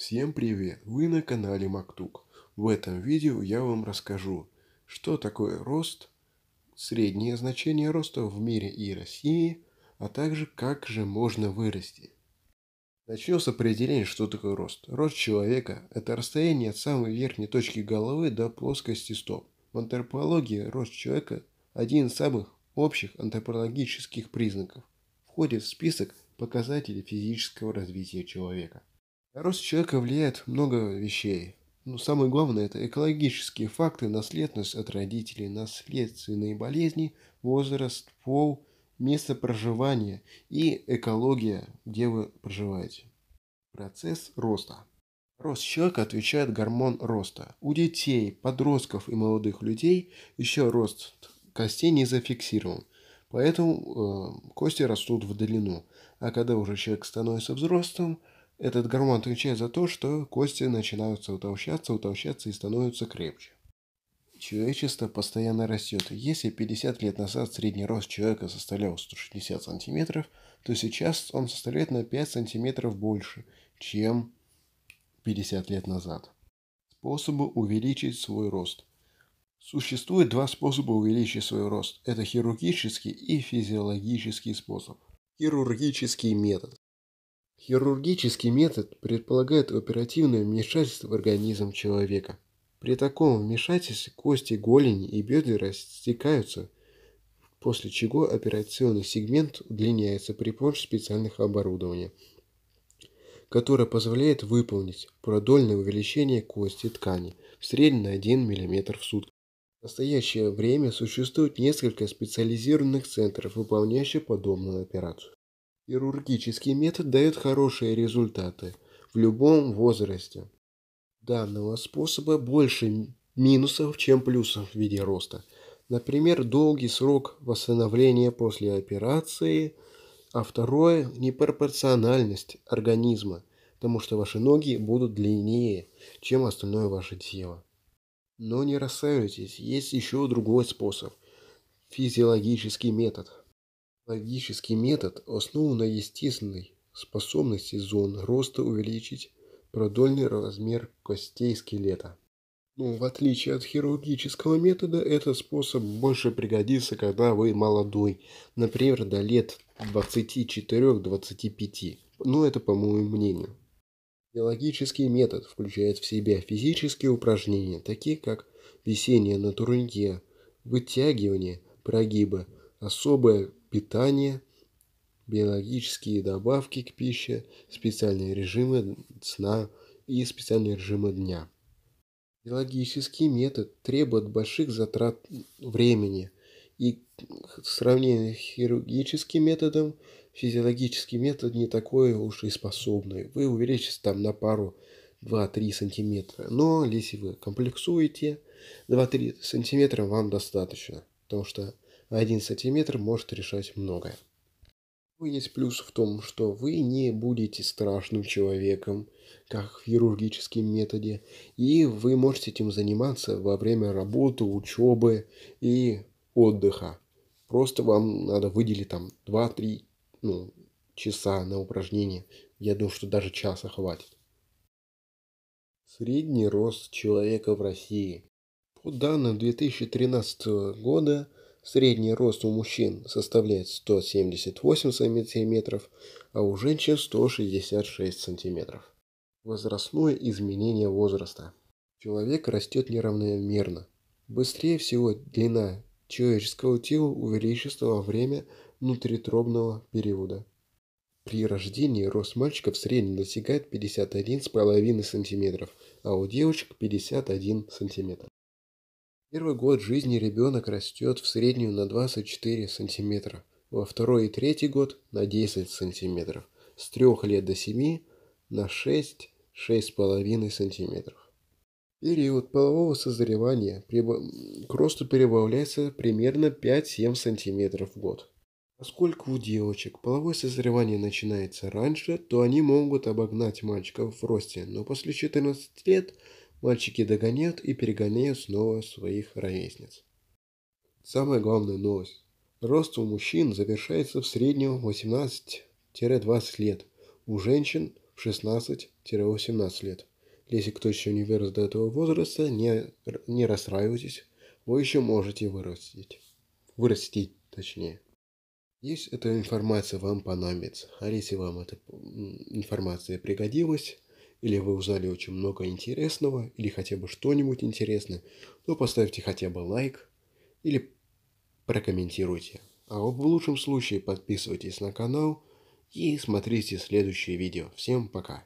Всем привет! Вы на канале Мактук. В этом видео я вам расскажу, что такое рост, среднее значение роста в мире и России, а также как же можно вырасти. Начнем с определения, что такое рост. Рост человека – это расстояние от самой верхней точки головы до плоскости стоп. В антропологии рост человека – один из самых общих антропологических признаков. Входит в список показателей физического развития человека рост человека влияет много вещей. Но ну, самое главное – это экологические факты, наследность от родителей, наследственные болезни, возраст, пол, место проживания и экология, где вы проживаете. Процесс роста. Рост человека отвечает гормон роста. У детей, подростков и молодых людей еще рост костей не зафиксирован. Поэтому э, кости растут в длину. А когда уже человек становится взрослым – этот гормон отвечает за то, что кости начинают утолщаться, утолщаться и становятся крепче. Человечество постоянно растет. Если 50 лет назад средний рост человека составлял 160 сантиметров, то сейчас он составляет на 5 сантиметров больше, чем 50 лет назад. Способы увеличить свой рост. Существует два способа увеличить свой рост. Это хирургический и физиологический способ. Хирургический метод. Хирургический метод предполагает оперативное вмешательство в организм человека. При таком вмешательстве кости голени и бедра растекаются, после чего операционный сегмент удлиняется при помощи специальных оборудования, которое позволяет выполнить продольное увеличение кости ткани в среднем на 1 мм в сутки. В настоящее время существует несколько специализированных центров, выполняющих подобную операцию. Хирургический метод дает хорошие результаты в любом возрасте. Данного способа больше минусов, чем плюсов в виде роста. Например, долгий срок восстановления после операции, а второе – непропорциональность организма, потому что ваши ноги будут длиннее, чем остальное ваше тело. Но не расстраивайтесь, есть еще другой способ – физиологический метод – Логический метод основан на естественной способности зон роста увеличить продольный размер костей скелета. Но ну, в отличие от хирургического метода, этот способ больше пригодится, когда вы молодой, например, до лет 24-25. Но ну, это по моему мнению. Биологический метод включает в себя физические упражнения, такие как висение на турнике, вытягивание, прогибы, особое питание, биологические добавки к пище, специальные режимы сна и специальные режимы дня. Биологический метод требует больших затрат времени и в сравнении с хирургическим методом физиологический метод не такой уж и способный. Вы увеличите там на пару 2-3 сантиметра. Но если вы комплексуете, 2-3 сантиметра вам достаточно. Потому что один сантиметр может решать многое. Ну, есть плюс в том, что вы не будете страшным человеком, как в хирургическом методе, и вы можете этим заниматься во время работы, учебы и отдыха. Просто вам надо выделить там 2-3 ну, часа на упражнение. Я думаю, что даже часа хватит. Средний рост человека в России. По данным 2013 года Средний рост у мужчин составляет 178 см, а у женщин 166 см. Возрастное изменение возраста. Человек растет неравномерно. Быстрее всего длина человеческого тела увеличится во время внутритробного периода. При рождении рост мальчика в среднем достигает 51,5 см, а у девочек 51 см. Первый год жизни ребенок растет в среднем на 24 сантиметра, во второй и третий год на 10 сантиметров, с трех лет до семи на 6-6,5 сантиметров. Период полового созревания к росту прибавляется примерно 5-7 сантиметров в год. Поскольку у девочек половое созревание начинается раньше, то они могут обогнать мальчиков в росте, но после 14 лет – мальчики догоняют и перегоняют снова своих ровесниц. Самая главная новость. Рост у мужчин завершается в среднем 18-20 лет, у женщин в 16-18 лет. Если кто еще не вырос до этого возраста, не, не расстраивайтесь, вы еще можете вырастить. Вырастить, точнее. Если эта информация вам понадобится, а если вам эта информация пригодилась, или вы узнали очень много интересного, или хотя бы что-нибудь интересное, то поставьте хотя бы лайк или прокомментируйте. А в лучшем случае подписывайтесь на канал и смотрите следующие видео. Всем пока!